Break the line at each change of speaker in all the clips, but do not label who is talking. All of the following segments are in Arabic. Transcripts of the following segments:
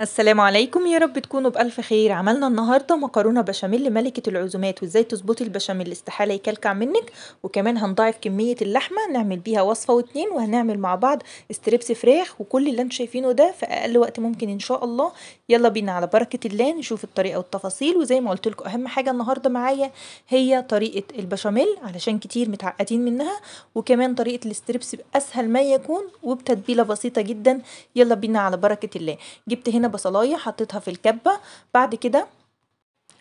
السلام عليكم يا رب تكونوا بألف خير عملنا النهاردة مكرونة بشاميل لملكة العزومات وازاي تظبطي البشاميل استحالة يكلكع منك وكمان هنضاعف كمية اللحمة نعمل بيها وصفة واتنين وهنعمل مع بعض استريبس فراخ وكل اللي انتم شايفينه ده في أقل وقت ممكن إن شاء الله يلا بينا على بركة الله نشوف الطريقة والتفاصيل وزي ما قلت لكم أهم حاجة النهاردة معايا هي طريقة البشاميل علشان كتير متعقدين منها وكمان طريقة الاستريبس بأسهل ما يكون وبتتبيلة بسيطة جدا يلا بينا على بركة الله جبت هنا بصلايه حطيتها في الكبه بعد كده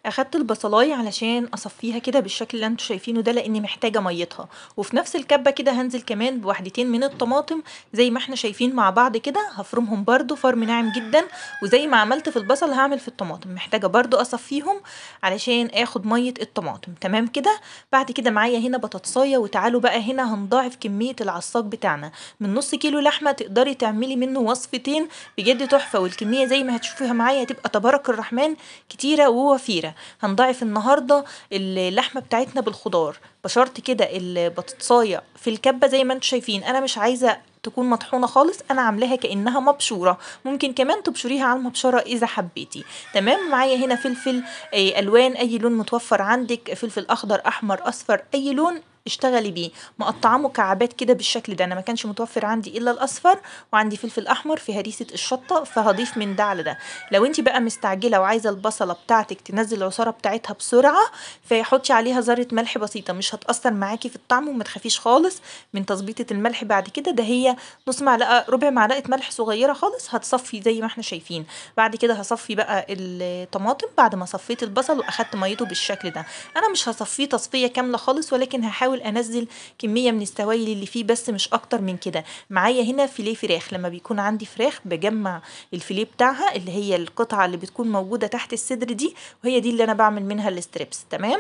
اخدت البصلايه علشان اصفيها كده بالشكل اللي انتوا شايفينه ده لاني محتاجه ميتها وفي نفس الكبه كده هنزل كمان بواحدتين من الطماطم زي ما احنا شايفين مع بعض كده هفرمهم برده فرم ناعم جدا وزي ما عملت في البصل هعمل في الطماطم محتاجه برده اصفيهم علشان اخد ميه الطماطم تمام كده بعد كده معايا هنا بطاطسايه وتعالوا بقى هنا هنضاعف كميه العصاق بتاعنا من نص كيلو لحمه تقدري تعملي منه وصفتين بجد تحفه والكميه زي ما هتشوفوها معايا هتبقى تبارك الرحمن كتيره ووفيره هنضاعف النهارده اللحمه بتاعتنا بالخضار بشرط كده البطاطسايه في الكبه زي ما انتم شايفين انا مش عايزه تكون مطحونه خالص انا عاملاها كانها مبشوره ممكن كمان تبشريها على المبشره اذا حبيتي تمام معايا هنا فلفل أي آه، الوان اي لون متوفر عندك فلفل اخضر احمر اصفر اي لون اشتغلي بيه مقطعاه مكعبات كده بالشكل ده انا ما كانش متوفر عندي الا الاصفر وعندي فلفل احمر في هريسه الشطه فهضيف من ده على ده لو انت بقى مستعجله وعايزه البصله بتاعتك تنزل العصاره بتاعتها بسرعه فحطي عليها ذره ملح بسيطه مش هتاثر معاكي في الطعم وما تخافيش خالص من تظبيطه الملح بعد كده ده هي نص معلقه ربع معلقه ملح صغيره خالص هتصفي زي ما احنا شايفين بعد كده هصفي بقى الطماطم بعد ما صفيت البصل واخدت ميته بالشكل ده انا مش هصفيه تصفيه كامله خالص ولكن هحاول بحاول انزل كميه من السوائل اللي فيه بس مش اكتر من كده معايا هنا فيليه فراخ لما بيكون عندي فراخ بجمع الفيليه بتاعها اللي هي القطعه اللي بتكون موجوده تحت الصدر دي وهي دي اللي انا بعمل منها الستريبس تمام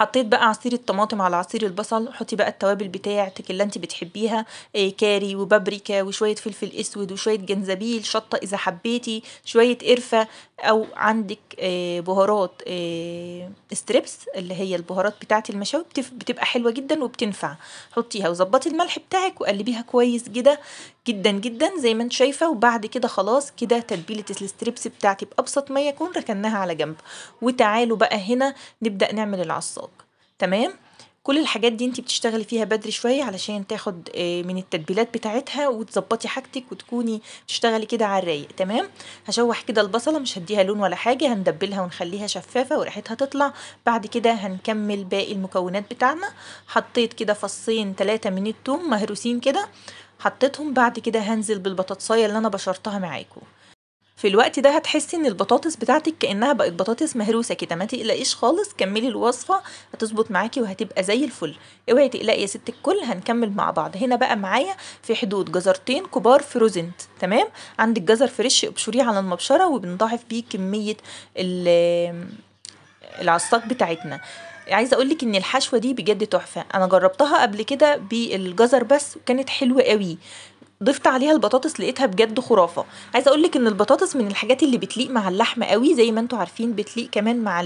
حطيت بقى عصير الطماطم على عصير البصل حطي بقى التوابل بتاعتك اللي انت بتحبيها إيه كاري وبابريكا وشويه فلفل اسود وشويه جنزبيل شطه اذا حبيتي شويه قرفه او عندك إيه بهارات إيه ستريبس اللي هي البهارات بتاعت المشاوي بتبقى حلوه جدا وبتنفع حطيها وظبطي الملح بتاعك وقلبيها كويس كده جدا جدا زي ما انت شايفه وبعد كده خلاص كده تتبيله الستريبس بتاعتي بابسط ما يكون ركناها على جنب وتعالوا بقى هنا نبدا نعمل العصاق تمام كل الحاجات دي انت بتشتغلي فيها بدري شويه علشان تاخد آه، من التتبيلات بتاعتها وتظبطي حاجتك وتكوني تشتغلي كده على الرايق تمام هشوح كده البصله مش هديها لون ولا حاجه هندبلها ونخليها شفافه وريحتها تطلع بعد كده هنكمل باقي المكونات بتاعنا حطيت كده فصين ثلاثه من التوم مهروسين كده حطيتهم بعد كده هنزل بالبطاطسايه اللي انا بشرتها معاكم في الوقت ده هتحسي ان البطاطس بتاعتك كانها بقت بطاطس مهروسه كده ما تقلقيش خالص كملي الوصفه هتظبط معاكي وهتبقى زي الفل اوعي تقلقي يا ست الكل هنكمل مع بعض هنا بقى معايا في حدود جزرتين كبار فروزنت تمام عندك جزر فريش ابشريه على المبشره وبنضاعف بيه كميه العصاق بتاعتنا عايزه اقول لك ان الحشوه دي بجد تحفه انا جربتها قبل كده بالجزر بس وكانت حلوه قوي ضفت عليها البطاطس لقيتها بجد خرافه عايزه اقول لك ان البطاطس من الحاجات اللي بتليق مع اللحمه قوي زي ما انتم عارفين بتليق كمان مع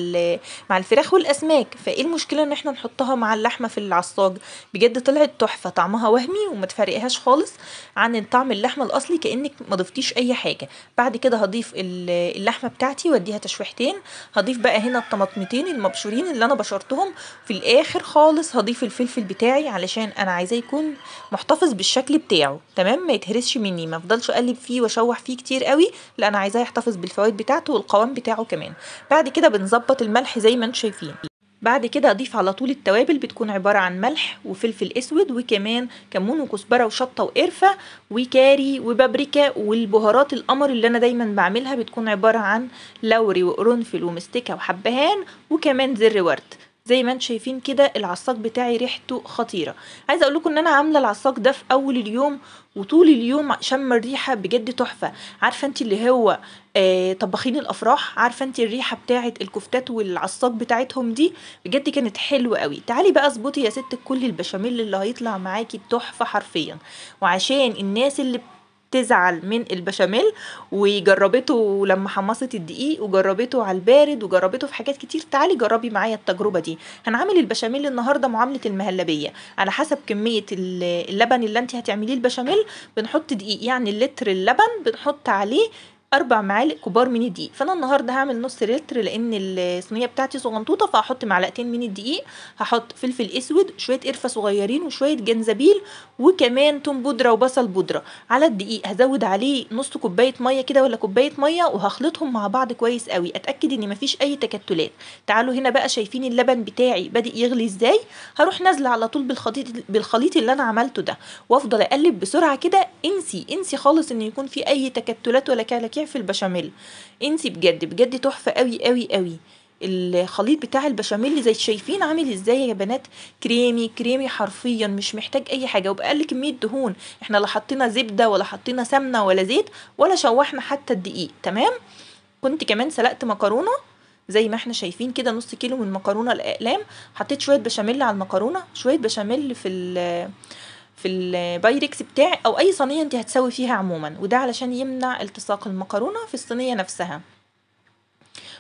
مع الفراخ والاسماك فايه المشكله ان احنا نحطها مع اللحمه في العصاج بجد طلعت تحفه طعمها وهمي وما تفرقهاش خالص عن طعم اللحمه الاصلي كانك ما ضفتيش اي حاجه بعد كده هضيف اللحمه بتاعتي واديها تشويحتين هضيف بقى هنا الطماطمتين المبشورين اللي انا بشرتهم في الاخر خالص هضيف الفلفل بتاعي علشان انا عايزاه يكون محتفظ بالشكل بتاعه تمام ما يتهرسش مني ما افضلش اقلب فيه واشوح فيه كتير قوي لا انا عايزاه يحتفظ بالفوائد بتاعته والقوام بتاعه كمان بعد كده بنظبط الملح زي ما انتم شايفين بعد كده اضيف على طول التوابل بتكون عباره عن ملح وفلفل اسود وكمان كمون وكزبره وشطه وقرفه وكاري وبابريكا والبهارات القمر اللي انا دايما بعملها بتكون عباره عن لوري وقرنفل ومستكه وحبهان وكمان زر ورد زي ما انتم شايفين كده العصاق بتاعي ريحته خطيره عايزه اقول لكم ان انا عامله العصاق ده في اول اليوم وطول اليوم شم الريحه بجد تحفه عارفه انت اللي هو آه طباخين الافراح عارفه انت الريحه بتاعه الكفتات والعصاق بتاعتهم دي بجد كانت حلوه قوي تعالي بقى اظبطي يا ست كل البشاميل اللي هيطلع معاكي تحفه حرفيا وعشان الناس اللي تزعل من البشاميل وجربته لما حمصت الدقيق وجربته على البارد وجربته في حاجات كتير تعالي جربي معايا التجربه دي هنعمل البشاميل النهارده معامله المهلبيه على حسب كميه اللبن اللي انت هتعمليه البشاميل بنحط دقيق يعني اللتر اللبن بنحط عليه اربع معالق كبار من الدقيق فانا النهارده هعمل نص لتر لان الصينيه بتاعتي صغنطوطه فهحط معلقتين من الدقيق هحط فلفل اسود شويه قرفه صغيرين وشويه جنزبيل وكمان توم بودره وبصل بودره على الدقيق هزود عليه نص كوبايه ميه كده ولا كوبايه ميه وهخلطهم مع بعض كويس قوي اتاكد ان مفيش اي تكتلات تعالوا هنا بقى شايفين اللبن بتاعي بادئ يغلي ازاي هروح نازله على طول بالخليط بالخليط اللي انا عملته ده وافضل اقلب بسرعه كده انسي انسي خالص ان يكون في اي تكتلات ولا كلاكيع في البشاميل انت بجد بجد تحفه قوي قوي قوي الخليط بتاع البشاميل اللي زي شايفين عامل ازاي يا بنات كريمي كريمي حرفيا مش محتاج اي حاجه وباقل كميه دهون احنا لا حطينا زبده ولا حطينا سمنه ولا زيت ولا شوحنا حتى الدقيق تمام كنت كمان سلقت مكرونه زي ما احنا شايفين كده نص كيلو من مكرونه الاقلام حطيت شويه بشاميل على المكرونه شويه بشاميل في في البايركس بتاع او اي صينيه انت هتسوي فيها عموما وده علشان يمنع التصاق المكرونه في الصينيه نفسها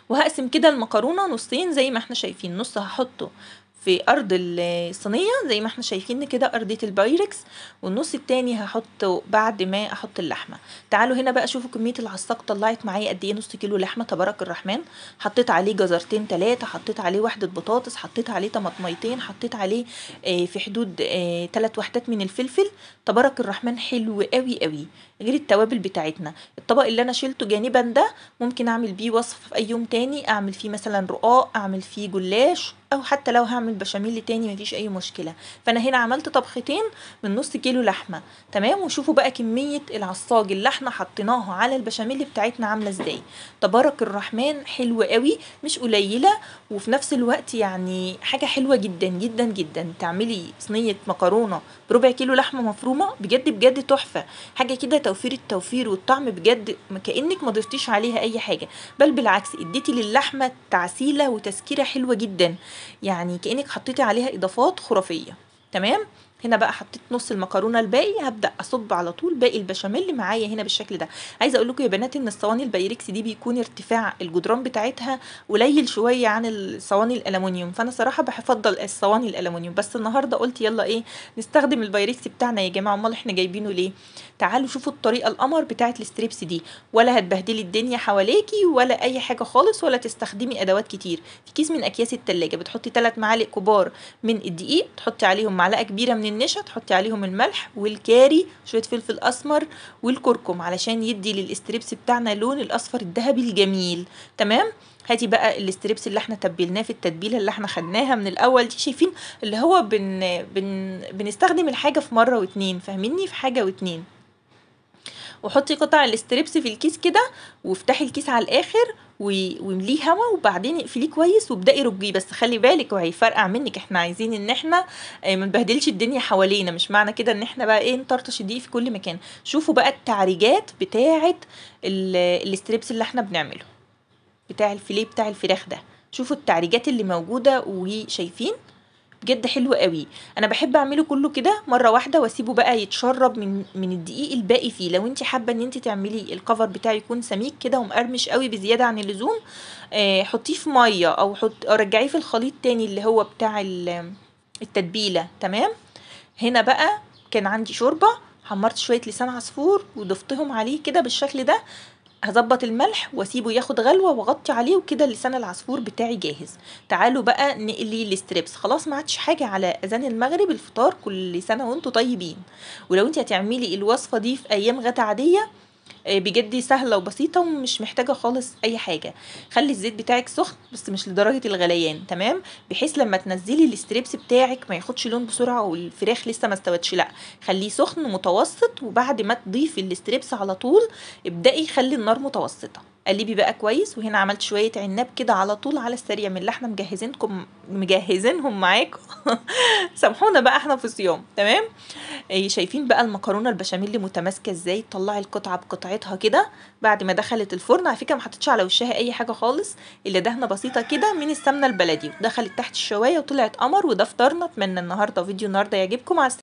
وهقسم كده المكرونه نصين زي ما احنا شايفين نص هحطه في ارض الصينيه زي ما احنا شايفين كده ارضيه البايركس والنص التاني هحطه بعد ما احط اللحمه تعالوا هنا بقى شوفوا كميه العصاق طلعت معايا قد ايه نص كيلو لحمه تبارك الرحمن حطيت عليه جزرتين ثلاثه حطيت عليه وحده بطاطس حطيت عليه طماطميتين حطيت عليه آه، في حدود ثلاث آه، وحدات من الفلفل تبارك الرحمن حلو قوي قوي غير التوابل بتاعتنا الطبق اللي انا شلته جانبا ده ممكن اعمل بيه وصف في اي يوم تاني اعمل فيه مثلا رقاق اعمل فيه جلاش او حتى لو هعمل بشاميل تاني مفيش اي مشكله فانا هنا عملت طبختين من نص كيلو لحمه تمام وشوفوا بقى كميه العصاج اللي احنا حطيناها على البشاميل بتاعتنا عامله ازاي تبارك الرحمن حلو قوي مش قليله وفي نفس الوقت يعني حاجه حلوه جدا جدا جدا تعملي صينيه مكرونه بربع كيلو لحمه مفرومه بجد بجد تحفه حاجه كده توفير التوفير والطعم بجد كانك ما ضفتيش عليها اي حاجه بل بالعكس اديتي للحمه تعسيله وتسكيره حلوه جدا يعني كانك حطيتي عليها اضافات خرافيه تمام هنا بقى حطيت نص المكرونه الباقي هبدا اصب على طول باقي البشاميل معايا هنا بالشكل ده عايزه اقول لكم يا بنات ان الصواني البايركس دي بيكون ارتفاع الجدران بتاعتها قليل شويه عن الصواني الالومنيوم فانا صراحه بفضل الصواني الالومنيوم بس النهارده قلت يلا ايه نستخدم البايركس بتاعنا يا جماعه امال احنا جايبينه ليه تعالوا شوفوا الطريقه القمر بتاعه الستريبس دي ولا هتبهدلي الدنيا حواليكي ولا اي حاجه خالص ولا تستخدمي ادوات كتير في كيس من اكياس التلاجة بتحطي 3 معالق كبار من الدقيق تحطي عليهم معلقه كبيره من النشا تحطي عليهم الملح والكاري شويه فلفل اسمر والكركم علشان يدي للاستريبس بتاعنا لون الاصفر الذهبي الجميل تمام هاتي بقى الاستريبس اللي احنا تبلناه في التتبيله اللي احنا خدناها من الاول دي شايفين اللي هو بن بن بنستخدم الحاجه في مره واتنين فاهميني في حاجه واتنين وحطي قطع الاستريبس في الكيس كده وافتحي الكيس على الاخر وامليه هوا وبعدين اقفليه كويس وابدأي رجيه بس خلي بالك وهيفرقع منك احنا عايزين ان احنا آه، ما نبهدلش الدنيا حوالينا مش معنى كده ان احنا بقى ايه نطرطش الدقيق في كل مكان شوفوا بقى التعريجات بتاعه الاستريبس اللي احنا بنعمله بتاع الفيليه بتاع الفراخ ده شوفوا التعريجات اللي موجوده وشايفين بجد حلو قوي انا بحب اعمله كله كده مره واحده واسيبه بقى يتشرب من من الدقيق الباقي فيه لو انت حابه ان انت تعملي الكفر بتاعه يكون سميك كده ومقرمش قوي بزياده عن اللزوم آه حطيه في ميه او حط رجعيه في الخليط تاني اللي هو بتاع التتبيله تمام هنا بقى كان عندي شوربه حمرت شويه لسان عصفور وضفتهم عليه كده بالشكل ده هظبط الملح واسيبه ياخد غلوه واغطي عليه وكده لسان العصفور بتاعي جاهز تعالوا بقى نقلي الستريبس خلاص ما عادش حاجه على اذان المغرب الفطار كل سنه وانتم طيبين ولو انت هتعملي الوصفه دي في ايام غدا عاديه آه، بجد سهلة وبسيطة ومش محتاجة خالص أي حاجة خلي الزيت بتاعك سخن بس مش لدرجة الغليان تمام بحيث لما تنزلي الاستريبس بتاعك ما ياخدش لون بسرعة والفراخ لسه ما استوتش لا خليه سخن متوسط وبعد ما تضيفي الاستريبس على طول ابدأي خلي النار متوسطة قلبي بقى كويس وهنا عملت شويه عناب كده على طول على السريع من اللي احنا مجهزينكم مجهزينهم معاكم سامحونا بقى احنا في صيام تمام إيه شايفين بقى المكرونه البشاميل متماسكه ازاي طلعي القطعه بقطعتها كده بعد ما دخلت الفرن على فكره ما حطيتش على وشها اي حاجه خالص الا دهنه بسيطه كده من السمنه البلدي ودخلت تحت الشوايه وطلعت قمر وده فطارنا اتمنى النهارده فيديو النهارده يعجبكم مع